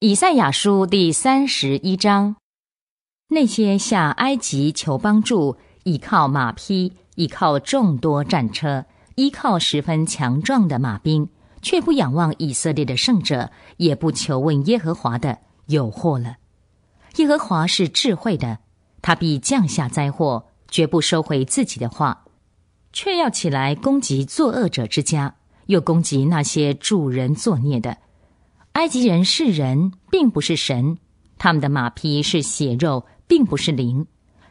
以赛亚书第三十一章：那些向埃及求帮助，倚靠马匹，倚靠众多战车，依靠十分强壮的马兵，却不仰望以色列的圣者，也不求问耶和华的，有祸了！耶和华是智慧的，他必降下灾祸，绝不收回自己的话，却要起来攻击作恶者之家，又攻击那些助人作孽的。埃及人是人，并不是神；他们的马匹是血肉，并不是灵。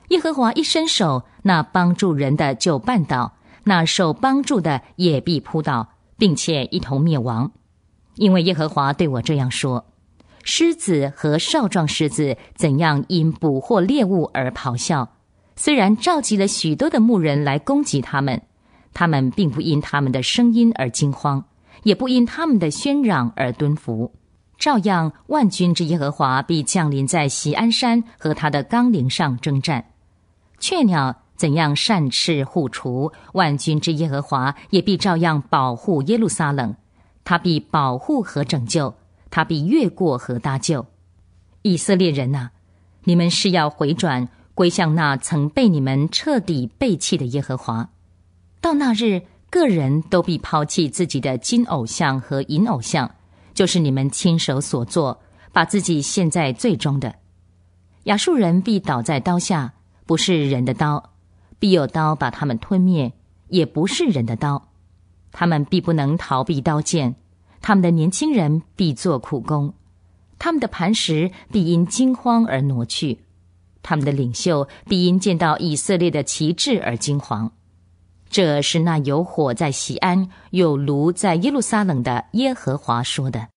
耶和华一伸手，那帮助人的就绊倒，那受帮助的也必扑倒，并且一同灭亡。因为耶和华对我这样说：狮子和少壮狮子怎样因捕获猎物而咆哮，虽然召集了许多的牧人来攻击他们，他们并不因他们的声音而惊慌。也不因他们的喧嚷而蹲伏。照样万军之耶和华必降临在锡安山和他的纲领上征战。雀鸟怎样善翅护雏，万军之耶和华也必照样保护耶路撒冷。他必保护和拯救，他必越过和搭救以色列人呐！你们是要回转归向那曾被你们彻底背弃的耶和华，到那日。个人都必抛弃自己的金偶像和银偶像，就是你们亲手所做，把自己陷在最终的亚述人必倒在刀下，不是人的刀，必有刀把他们吞灭，也不是人的刀，他们必不能逃避刀剑，他们的年轻人必做苦工，他们的磐石必因惊慌而挪去，他们的领袖必因见到以色列的旗帜而惊慌。这是那有火在西安，有炉在耶路撒冷的耶和华说的。